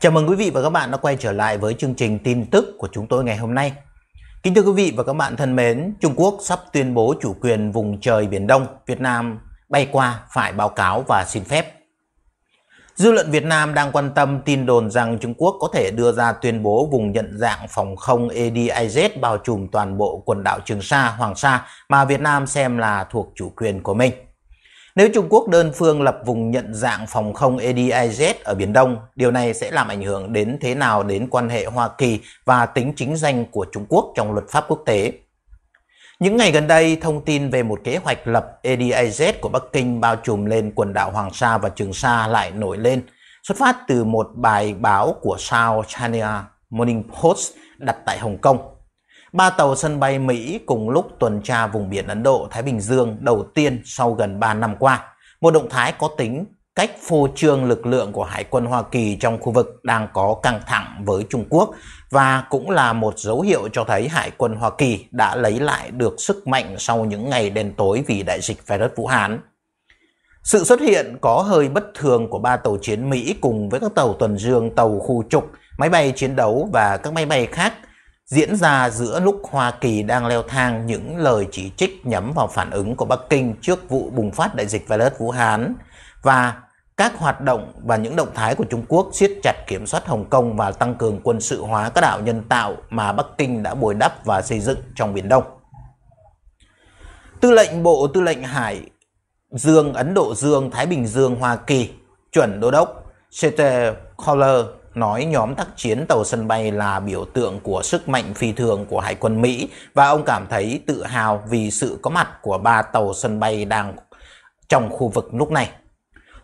Chào mừng quý vị và các bạn đã quay trở lại với chương trình tin tức của chúng tôi ngày hôm nay. Kính thưa quý vị và các bạn thân mến, Trung Quốc sắp tuyên bố chủ quyền vùng trời Biển Đông, Việt Nam bay qua phải báo cáo và xin phép. Dư luận Việt Nam đang quan tâm tin đồn rằng Trung Quốc có thể đưa ra tuyên bố vùng nhận dạng phòng không ADIZ bao trùm toàn bộ quần đảo Trường Sa, Hoàng Sa mà Việt Nam xem là thuộc chủ quyền của mình. Nếu Trung Quốc đơn phương lập vùng nhận dạng phòng không ADIZ ở Biển Đông, điều này sẽ làm ảnh hưởng đến thế nào đến quan hệ Hoa Kỳ và tính chính danh của Trung Quốc trong luật pháp quốc tế. Những ngày gần đây, thông tin về một kế hoạch lập ADIZ của Bắc Kinh bao trùm lên quần đảo Hoàng Sa và Trường Sa lại nổi lên, xuất phát từ một bài báo của South China Morning Post đặt tại Hồng Kông. Ba tàu sân bay Mỹ cùng lúc tuần tra vùng biển Ấn Độ-Thái Bình Dương đầu tiên sau gần 3 năm qua, một động thái có tính cách phô trương lực lượng của Hải quân Hoa Kỳ trong khu vực đang có căng thẳng với Trung Quốc và cũng là một dấu hiệu cho thấy Hải quân Hoa Kỳ đã lấy lại được sức mạnh sau những ngày đen tối vì đại dịch virus Vũ Hán. Sự xuất hiện có hơi bất thường của ba tàu chiến Mỹ cùng với các tàu tuần dương, tàu khu trục, máy bay chiến đấu và các máy bay khác diễn ra giữa lúc Hoa Kỳ đang leo thang những lời chỉ trích nhắm vào phản ứng của Bắc Kinh trước vụ bùng phát đại dịch virus Vũ Hán và các hoạt động và những động thái của Trung Quốc siết chặt kiểm soát Hồng Kông và tăng cường quân sự hóa các đảo nhân tạo mà Bắc Kinh đã bồi đắp và xây dựng trong Biển Đông. Tư lệnh Bộ Tư lệnh Hải Dương Ấn Độ Dương Thái Bình Dương Hoa Kỳ chuẩn đô đốc Chester Collar nói nhóm tác chiến tàu sân bay là biểu tượng của sức mạnh phi thường của Hải quân Mỹ và ông cảm thấy tự hào vì sự có mặt của ba tàu sân bay đang trong khu vực lúc này.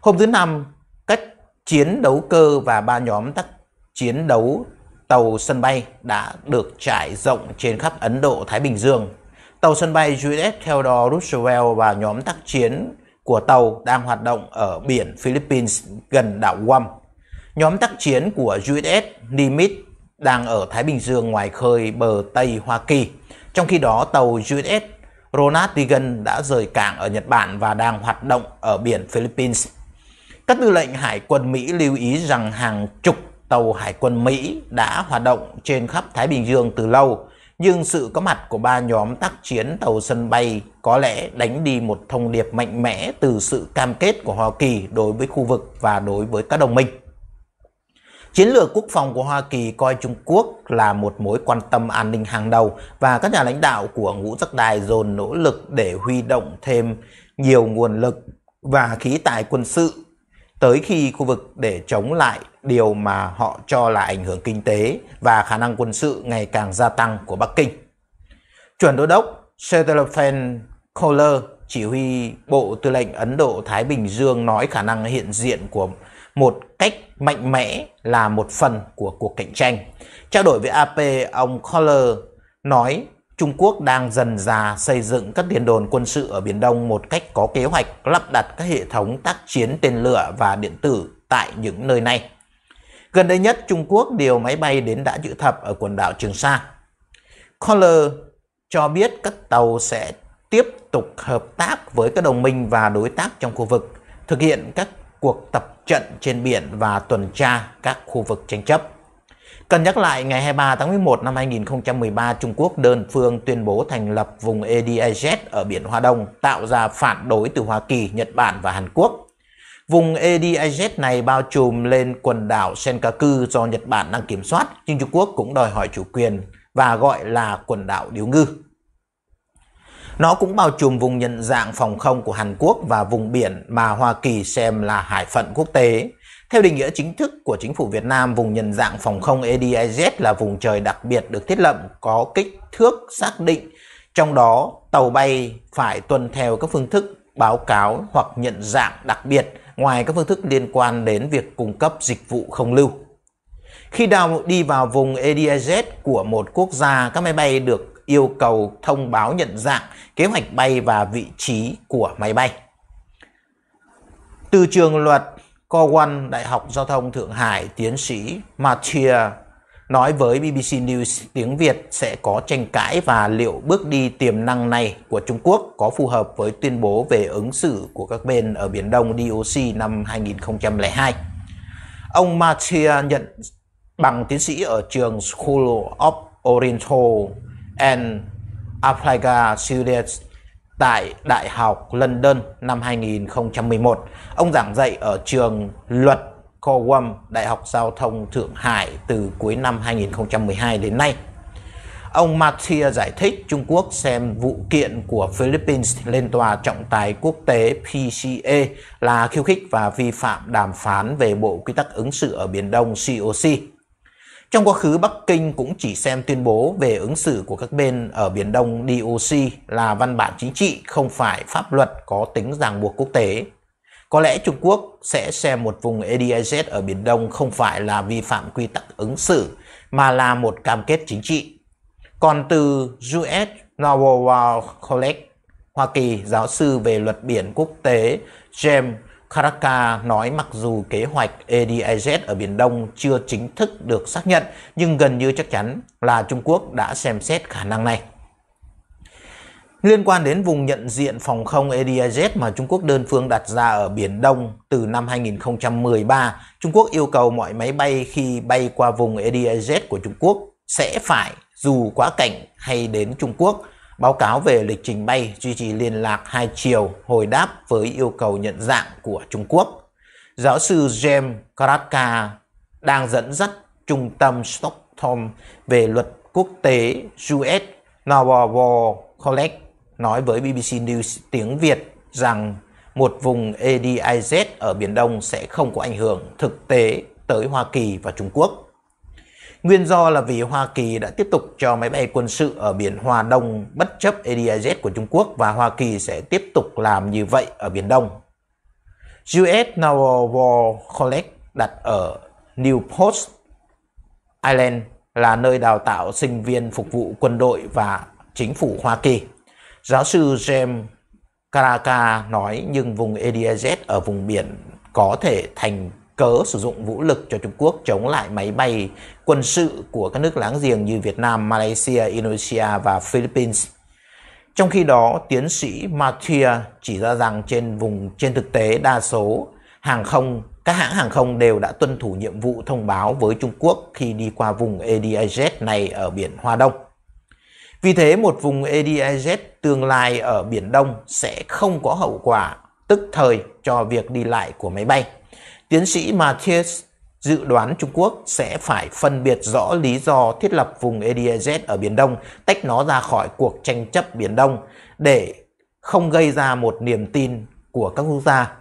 Hôm thứ Năm, các chiến đấu cơ và ba nhóm tác chiến đấu tàu sân bay đã được trải rộng trên khắp Ấn Độ Thái Bình Dương. Tàu sân bay USS Theodore Roosevelt và nhóm tác chiến của tàu đang hoạt động ở biển Philippines gần đảo Guam. Nhóm tác chiến của USS Nimitz đang ở Thái Bình Dương ngoài khơi bờ Tây Hoa Kỳ. Trong khi đó, tàu USS Ronald Reagan đã rời cảng ở Nhật Bản và đang hoạt động ở biển Philippines. Các tư lệnh hải quân Mỹ lưu ý rằng hàng chục tàu hải quân Mỹ đã hoạt động trên khắp Thái Bình Dương từ lâu, nhưng sự có mặt của ba nhóm tác chiến tàu sân bay có lẽ đánh đi một thông điệp mạnh mẽ từ sự cam kết của Hoa Kỳ đối với khu vực và đối với các đồng minh. Chiến lược quốc phòng của Hoa Kỳ coi Trung Quốc là một mối quan tâm an ninh hàng đầu và các nhà lãnh đạo của ngũ giác đài dồn nỗ lực để huy động thêm nhiều nguồn lực và khí tài quân sự tới khi khu vực để chống lại điều mà họ cho là ảnh hưởng kinh tế và khả năng quân sự ngày càng gia tăng của Bắc Kinh. Chuẩn đô đốc Sutherland Kohler, chỉ huy Bộ Tư lệnh Ấn Độ-Thái Bình Dương nói khả năng hiện diện của một cách mạnh mẽ là một phần của cuộc cạnh tranh. Trao đổi với AP, ông Coller nói Trung Quốc đang dần dà xây dựng các tiền đồn quân sự ở Biển Đông một cách có kế hoạch lắp đặt các hệ thống tác chiến tên lửa và điện tử tại những nơi này. Gần đây nhất, Trung Quốc điều máy bay đến đã chữ thập ở quần đảo Trường Sa. Coller cho biết các tàu sẽ tiếp tục hợp tác với các đồng minh và đối tác trong khu vực, thực hiện các cuộc tập trận trên biển và tuần tra các khu vực tranh chấp. Cần nhắc lại, ngày 23 tháng 11 năm 2013, Trung Quốc đơn phương tuyên bố thành lập vùng EDIZ ở Biển Hoa Đông, tạo ra phản đối từ Hoa Kỳ, Nhật Bản và Hàn Quốc. Vùng EDIZ này bao trùm lên quần đảo Senkaku do Nhật Bản đang kiểm soát, nhưng Trung Quốc cũng đòi hỏi chủ quyền và gọi là quần đảo Điếu Ngư. Nó cũng bao trùm vùng nhận dạng phòng không của Hàn Quốc và vùng biển mà Hoa Kỳ xem là hải phận quốc tế. Theo định nghĩa chính thức của chính phủ Việt Nam, vùng nhận dạng phòng không ADIZ là vùng trời đặc biệt được thiết lập có kích thước xác định, trong đó tàu bay phải tuân theo các phương thức báo cáo hoặc nhận dạng đặc biệt ngoài các phương thức liên quan đến việc cung cấp dịch vụ không lưu. Khi đào đi vào vùng ADIZ của một quốc gia, các máy bay được yêu cầu thông báo nhận dạng, kế hoạch bay và vị trí của máy bay. Từ trường luật Corwan Đại học Giao thông Thượng Hải, tiến sĩ Mathieu nói với BBC News tiếng Việt sẽ có tranh cãi và liệu bước đi tiềm năng này của Trung Quốc có phù hợp với tuyên bố về ứng xử của các bên ở Biển Đông DOC năm 2002. Ông Mathieu nhận bằng tiến sĩ ở trường School of Oriental and Applied Studies tại Đại học London năm 2011. Ông giảng dạy ở trường luật Cornwall, Đại học Giao thông Thượng Hải từ cuối năm 2012 đến nay. Ông Mathia giải thích Trung Quốc xem vụ kiện của Philippines lên tòa trọng tài quốc tế PCA là khiêu khích và vi phạm đàm phán về Bộ Quy tắc ứng xử ở Biển Đông COC. Trong quá khứ, Bắc Kinh cũng chỉ xem tuyên bố về ứng xử của các bên ở Biển Đông DOC là văn bản chính trị, không phải pháp luật có tính ràng buộc quốc tế. Có lẽ Trung Quốc sẽ xem một vùng ADIZ ở Biển Đông không phải là vi phạm quy tắc ứng xử, mà là một cam kết chính trị. Còn từ US Naval College, Hoa Kỳ, giáo sư về luật biển quốc tế James Karaka nói mặc dù kế hoạch ADIZ ở Biển Đông chưa chính thức được xác nhận, nhưng gần như chắc chắn là Trung Quốc đã xem xét khả năng này. Liên quan đến vùng nhận diện phòng không ADIZ mà Trung Quốc đơn phương đặt ra ở Biển Đông từ năm 2013, Trung Quốc yêu cầu mọi máy bay khi bay qua vùng ADIZ của Trung Quốc sẽ phải dù quá cảnh hay đến Trung Quốc báo cáo về lịch trình bay, duy trì liên lạc hai chiều, hồi đáp với yêu cầu nhận dạng của Trung Quốc. Giáo sư James Karatka đang dẫn dắt Trung tâm Stockholm về luật quốc tế US Naval War College nói với BBC News tiếng Việt rằng một vùng ADIZ ở Biển Đông sẽ không có ảnh hưởng thực tế tới Hoa Kỳ và Trung Quốc. Nguyên do là vì Hoa Kỳ đã tiếp tục cho máy bay quân sự ở biển Hoa Đông bất chấp ADIZ của Trung Quốc và Hoa Kỳ sẽ tiếp tục làm như vậy ở Biển Đông. US Naval War College đặt ở Newport Island là nơi đào tạo sinh viên phục vụ quân đội và chính phủ Hoa Kỳ. Giáo sư James Karaka nói nhưng vùng ADIZ ở vùng biển có thể thành cớ sử dụng vũ lực cho Trung Quốc chống lại máy bay quân sự của các nước láng giềng như Việt Nam, Malaysia, Indonesia và Philippines. Trong khi đó, tiến sĩ Mathieu chỉ ra rằng trên vùng trên thực tế đa số hàng không các hãng hàng không đều đã tuân thủ nhiệm vụ thông báo với Trung Quốc khi đi qua vùng ADIZ này ở biển Hoa Đông. Vì thế, một vùng ADIZ tương lai ở Biển Đông sẽ không có hậu quả tức thời cho việc đi lại của máy bay. Tiến sĩ Matthias dự đoán Trung Quốc sẽ phải phân biệt rõ lý do thiết lập vùng ADAZ ở Biển Đông, tách nó ra khỏi cuộc tranh chấp Biển Đông để không gây ra một niềm tin của các quốc gia.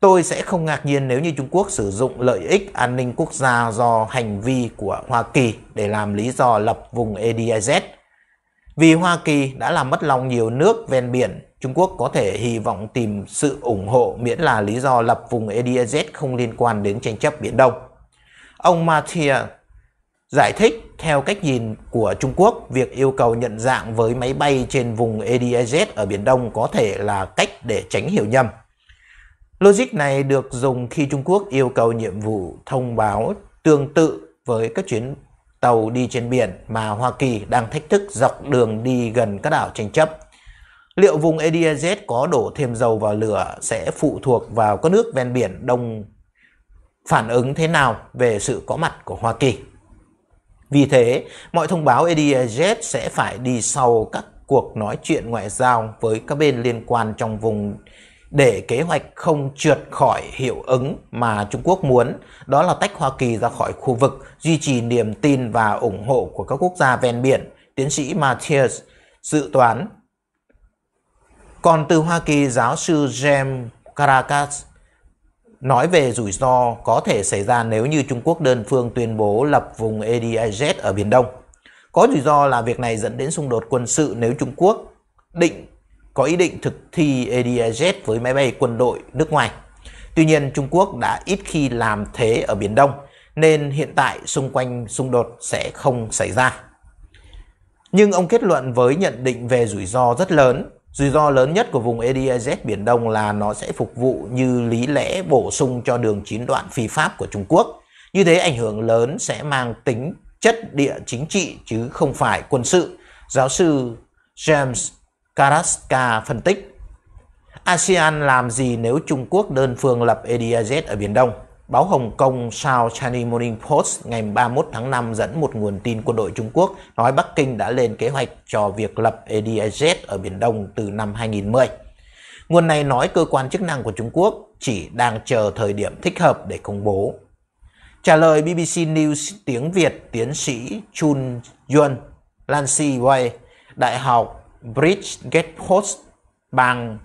Tôi sẽ không ngạc nhiên nếu như Trung Quốc sử dụng lợi ích an ninh quốc gia do hành vi của Hoa Kỳ để làm lý do lập vùng ADIZ. Vì Hoa Kỳ đã làm mất lòng nhiều nước ven biển Trung Quốc có thể hy vọng tìm sự ủng hộ miễn là lý do lập vùng EDZ không liên quan đến tranh chấp Biển Đông. Ông Mathieu giải thích theo cách nhìn của Trung Quốc, việc yêu cầu nhận dạng với máy bay trên vùng EDZ ở Biển Đông có thể là cách để tránh hiểu nhầm. Logic này được dùng khi Trung Quốc yêu cầu nhiệm vụ thông báo tương tự với các chuyến tàu đi trên biển mà Hoa Kỳ đang thách thức dọc đường đi gần các đảo tranh chấp Liệu vùng ADZ có đổ thêm dầu vào lửa sẽ phụ thuộc vào các nước ven biển đông phản ứng thế nào về sự có mặt của Hoa Kỳ. Vì thế, mọi thông báo ADZ sẽ phải đi sau các cuộc nói chuyện ngoại giao với các bên liên quan trong vùng để kế hoạch không trượt khỏi hiệu ứng mà Trung Quốc muốn, đó là tách Hoa Kỳ ra khỏi khu vực, duy trì niềm tin và ủng hộ của các quốc gia ven biển, tiến sĩ Matthias dự toán còn từ Hoa Kỳ, giáo sư James Caracas nói về rủi ro có thể xảy ra nếu như Trung Quốc đơn phương tuyên bố lập vùng ADIZ ở Biển Đông. Có rủi ro là việc này dẫn đến xung đột quân sự nếu Trung Quốc định có ý định thực thi ADIZ với máy bay quân đội nước ngoài. Tuy nhiên, Trung Quốc đã ít khi làm thế ở Biển Đông, nên hiện tại xung quanh xung đột sẽ không xảy ra. Nhưng ông kết luận với nhận định về rủi ro rất lớn Rủi ro lớn nhất của vùng EDIZ Biển Đông là nó sẽ phục vụ như lý lẽ bổ sung cho đường chín đoạn phi pháp của Trung Quốc. Như thế ảnh hưởng lớn sẽ mang tính chất địa chính trị chứ không phải quân sự. Giáo sư James Karaska phân tích. ASEAN làm gì nếu Trung Quốc đơn phương lập EDIZ ở Biển Đông? Báo Hồng Kông South China Morning Post ngày 31 tháng 5 dẫn một nguồn tin quân đội Trung Quốc nói Bắc Kinh đã lên kế hoạch cho việc lập ADIZ ở Biển Đông từ năm 2010. Nguồn này nói cơ quan chức năng của Trung Quốc chỉ đang chờ thời điểm thích hợp để công bố. Trả lời BBC News tiếng Việt, tiến sĩ Chun Yuan Lancy Wei, Đại học Bridgegate Post, bang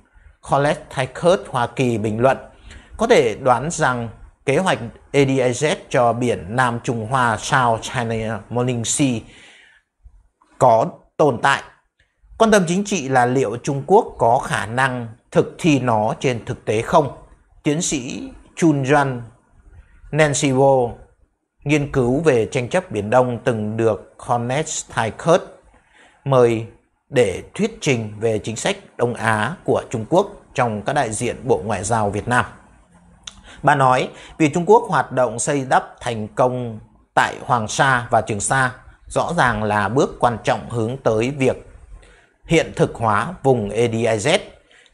College Tykert, Hoa Kỳ bình luận, có thể đoán rằng kế hoạch ADIZ cho biển Nam Trung Hoa South China Morning Sea có tồn tại. Quan tâm chính trị là liệu Trung Quốc có khả năng thực thi nó trên thực tế không? Tiến sĩ Chun Juan Nancy Wo, nghiên cứu về tranh chấp Biển Đông từng được Connect Thaikert mời để thuyết trình về chính sách Đông Á của Trung Quốc trong các đại diện Bộ Ngoại giao Việt Nam. Bà nói, vì Trung Quốc hoạt động xây đắp thành công tại Hoàng Sa và Trường Sa rõ ràng là bước quan trọng hướng tới việc hiện thực hóa vùng ADIZ.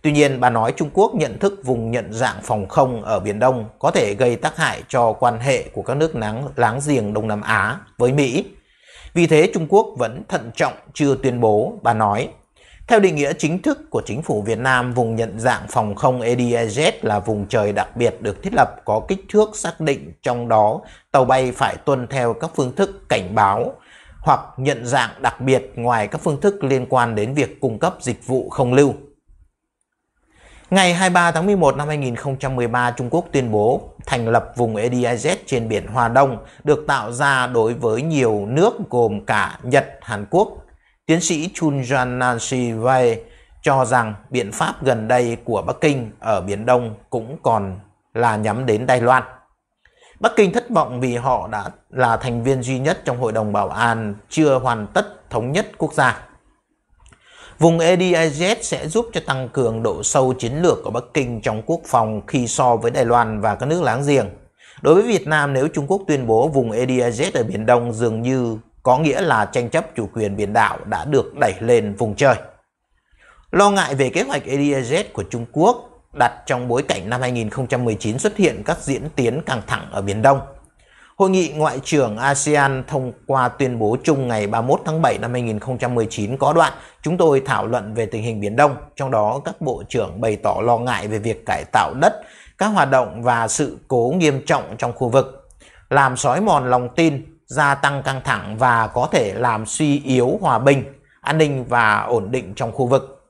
Tuy nhiên, bà nói Trung Quốc nhận thức vùng nhận dạng phòng không ở Biển Đông có thể gây tác hại cho quan hệ của các nước láng, láng giềng Đông Nam Á với Mỹ. Vì thế, Trung Quốc vẫn thận trọng chưa tuyên bố, bà nói. Theo định nghĩa chính thức của chính phủ Việt Nam, vùng nhận dạng phòng không ADIZ là vùng trời đặc biệt được thiết lập có kích thước xác định, trong đó tàu bay phải tuân theo các phương thức cảnh báo hoặc nhận dạng đặc biệt ngoài các phương thức liên quan đến việc cung cấp dịch vụ không lưu. Ngày 23 tháng 11 năm 2013, Trung Quốc tuyên bố thành lập vùng ADIZ trên biển Hoa Đông được tạo ra đối với nhiều nước gồm cả Nhật, Hàn Quốc, Tiến sĩ Chun Jan Nancy Wei cho rằng biện pháp gần đây của Bắc Kinh ở Biển Đông cũng còn là nhắm đến Đài Loan. Bắc Kinh thất vọng vì họ đã là thành viên duy nhất trong Hội đồng Bảo an chưa hoàn tất thống nhất quốc gia. Vùng EDIZ sẽ giúp cho tăng cường độ sâu chiến lược của Bắc Kinh trong quốc phòng khi so với Đài Loan và các nước láng giềng. Đối với Việt Nam, nếu Trung Quốc tuyên bố vùng EDIZ ở Biển Đông dường như có nghĩa là tranh chấp chủ quyền biển đảo đã được đẩy lên vùng trời. Lo ngại về kế hoạch ADAZ của Trung Quốc đặt trong bối cảnh năm 2019 xuất hiện các diễn tiến căng thẳng ở Biển Đông. Hội nghị Ngoại trưởng ASEAN thông qua tuyên bố chung ngày 31 tháng 7 năm 2019 có đoạn chúng tôi thảo luận về tình hình Biển Đông, trong đó các bộ trưởng bày tỏ lo ngại về việc cải tạo đất, các hoạt động và sự cố nghiêm trọng trong khu vực, làm sói mòn lòng tin gia tăng căng thẳng và có thể làm suy yếu hòa bình, an ninh và ổn định trong khu vực.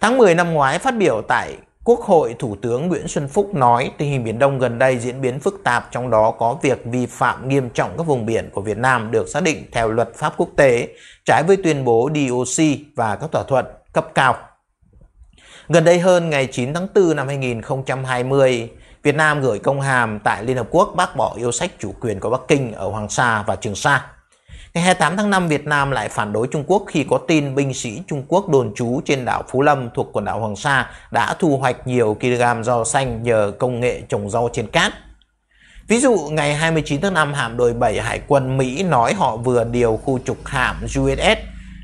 Tháng 10 năm ngoái phát biểu tại Quốc hội Thủ tướng Nguyễn Xuân Phúc nói tình hình Biển Đông gần đây diễn biến phức tạp trong đó có việc vi phạm nghiêm trọng các vùng biển của Việt Nam được xác định theo luật pháp quốc tế trái với tuyên bố DOC và các thỏa thuận cấp cao. Gần đây hơn ngày 9 tháng 4 năm 2020, Việt Nam gửi công hàm tại Liên Hợp Quốc bác bỏ yêu sách chủ quyền của Bắc Kinh ở Hoàng Sa và Trường Sa. Ngày 28 tháng 5, Việt Nam lại phản đối Trung Quốc khi có tin binh sĩ Trung Quốc đồn trú trên đảo Phú Lâm thuộc quần đảo Hoàng Sa đã thu hoạch nhiều kg rau xanh nhờ công nghệ trồng rau trên cát. Ví dụ, ngày 29 tháng 5, hạm đội 7 Hải quân Mỹ nói họ vừa điều khu trục hạm USS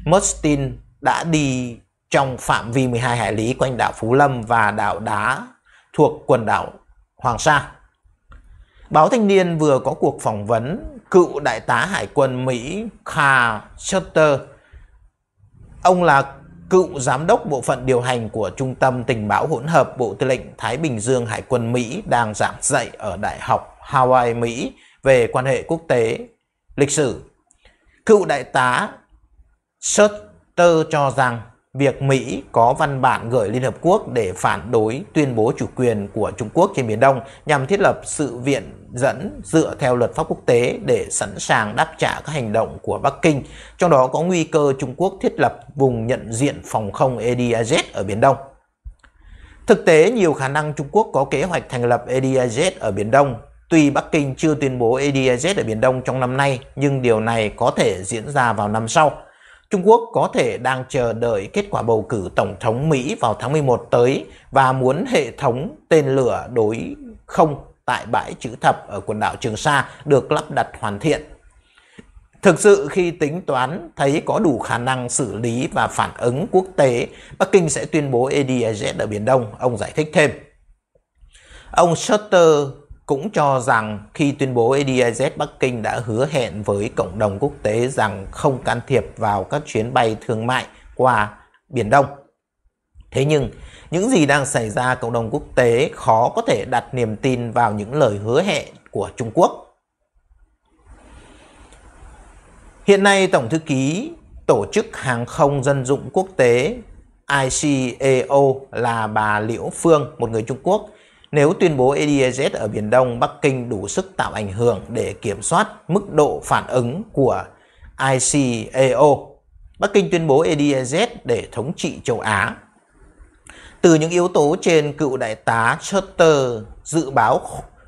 Mustin đã đi trong phạm vi 12 hải lý quanh đảo Phú Lâm và đảo Đá thuộc quần đảo Hoàng Sa. Báo Thanh niên vừa có cuộc phỏng vấn cựu đại tá hải quân Mỹ Carl Shutter. Ông là cựu giám đốc bộ phận điều hành của Trung tâm Tình báo hỗn hợp Bộ Tư lệnh Thái Bình Dương Hải quân Mỹ đang giảng dạy ở Đại học Hawaii, Mỹ về quan hệ quốc tế, lịch sử. Cựu đại tá Shutter cho rằng việc Mỹ có văn bản gửi Liên Hợp Quốc để phản đối tuyên bố chủ quyền của Trung Quốc trên Biển Đông nhằm thiết lập sự viện dẫn dựa theo luật pháp quốc tế để sẵn sàng đáp trả các hành động của Bắc Kinh, trong đó có nguy cơ Trung Quốc thiết lập vùng nhận diện phòng không EDIZ ở Biển Đông. Thực tế, nhiều khả năng Trung Quốc có kế hoạch thành lập EDIZ ở Biển Đông. Tuy Bắc Kinh chưa tuyên bố EDIZ ở Biển Đông trong năm nay, nhưng điều này có thể diễn ra vào năm sau – Trung Quốc có thể đang chờ đợi kết quả bầu cử Tổng thống Mỹ vào tháng 11 tới và muốn hệ thống tên lửa đối không tại bãi chữ thập ở quần đảo Trường Sa được lắp đặt hoàn thiện. Thực sự khi tính toán thấy có đủ khả năng xử lý và phản ứng quốc tế, Bắc Kinh sẽ tuyên bố ADIZ ở Biển Đông, ông giải thích thêm. Ông Sutter cũng cho rằng khi tuyên bố EDIZ Bắc Kinh đã hứa hẹn với cộng đồng quốc tế rằng không can thiệp vào các chuyến bay thương mại qua Biển Đông. Thế nhưng, những gì đang xảy ra cộng đồng quốc tế khó có thể đặt niềm tin vào những lời hứa hẹn của Trung Quốc. Hiện nay, Tổng thư ký Tổ chức Hàng không Dân dụng Quốc tế ICAO là bà Liễu Phương, một người Trung Quốc, nếu tuyên bố EDZ ở Biển Đông, Bắc Kinh đủ sức tạo ảnh hưởng để kiểm soát mức độ phản ứng của ICAO. Bắc Kinh tuyên bố EDZ để thống trị châu Á. Từ những yếu tố trên, cựu đại tá Shutter dự báo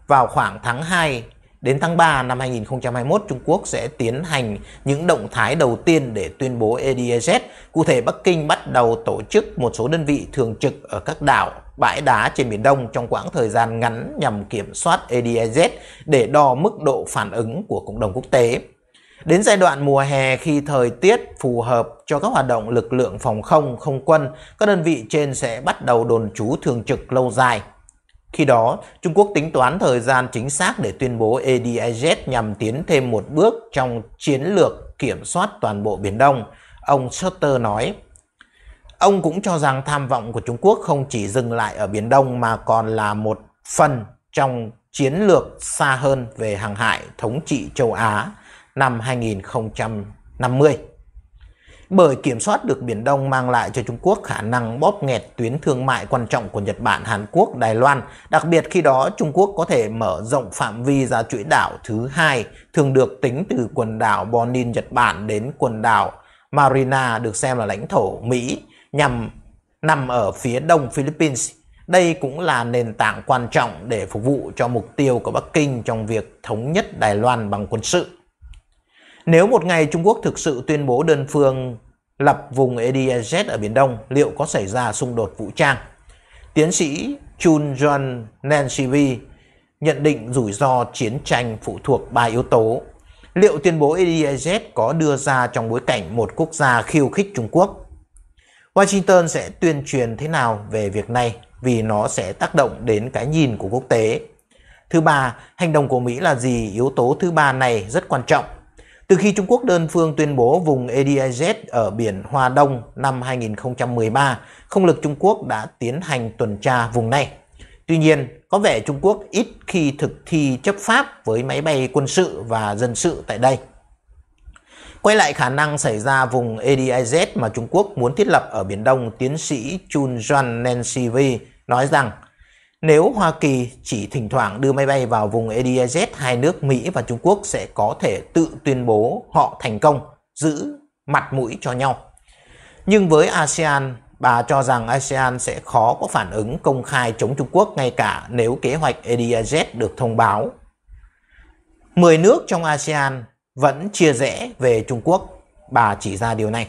vào khoảng tháng 2 Đến tháng 3 năm 2021, Trung Quốc sẽ tiến hành những động thái đầu tiên để tuyên bố EDZ. Cụ thể, Bắc Kinh bắt đầu tổ chức một số đơn vị thường trực ở các đảo, bãi đá trên Biển Đông trong quãng thời gian ngắn nhằm kiểm soát EDZ để đo mức độ phản ứng của cộng đồng quốc tế. Đến giai đoạn mùa hè khi thời tiết phù hợp cho các hoạt động lực lượng phòng không, không quân, các đơn vị trên sẽ bắt đầu đồn trú thường trực lâu dài khi đó, Trung Quốc tính toán thời gian chính xác để tuyên bố ADIZ nhằm tiến thêm một bước trong chiến lược kiểm soát toàn bộ Biển Đông, ông Sutter nói. Ông cũng cho rằng tham vọng của Trung Quốc không chỉ dừng lại ở Biển Đông mà còn là một phần trong chiến lược xa hơn về hàng hải thống trị châu Á năm 2050 bởi kiểm soát được Biển Đông mang lại cho Trung Quốc khả năng bóp nghẹt tuyến thương mại quan trọng của Nhật Bản, Hàn Quốc, Đài Loan. Đặc biệt khi đó Trung Quốc có thể mở rộng phạm vi ra chuỗi đảo thứ hai thường được tính từ quần đảo Bonin Nhật Bản đến quần đảo Marina được xem là lãnh thổ Mỹ nhằm nằm ở phía đông Philippines. Đây cũng là nền tảng quan trọng để phục vụ cho mục tiêu của Bắc Kinh trong việc thống nhất Đài Loan bằng quân sự. Nếu một ngày Trung Quốc thực sự tuyên bố đơn phương lập vùng ADZ ở Biển Đông, liệu có xảy ra xung đột vũ trang? Tiến sĩ Chun John Nancy nhận định rủi ro chiến tranh phụ thuộc ba yếu tố. Liệu tuyên bố ADZ có đưa ra trong bối cảnh một quốc gia khiêu khích Trung Quốc? Washington sẽ tuyên truyền thế nào về việc này vì nó sẽ tác động đến cái nhìn của quốc tế. Thứ ba, hành động của Mỹ là gì? Yếu tố thứ ba này rất quan trọng từ khi Trung Quốc đơn phương tuyên bố vùng EDIZ ở biển Hoa Đông năm 2013, không lực Trung Quốc đã tiến hành tuần tra vùng này. Tuy nhiên, có vẻ Trung Quốc ít khi thực thi chấp pháp với máy bay quân sự và dân sự tại đây. Quay lại khả năng xảy ra vùng EDIZ mà Trung Quốc muốn thiết lập ở Biển Đông, tiến sĩ Chun Juan Nancy V nói rằng nếu Hoa Kỳ chỉ thỉnh thoảng đưa máy bay vào vùng ADZ, hai nước Mỹ và Trung Quốc sẽ có thể tự tuyên bố họ thành công, giữ mặt mũi cho nhau. Nhưng với ASEAN, bà cho rằng ASEAN sẽ khó có phản ứng công khai chống Trung Quốc ngay cả nếu kế hoạch ADIZ được thông báo. 10 nước trong ASEAN vẫn chia rẽ về Trung Quốc, bà chỉ ra điều này.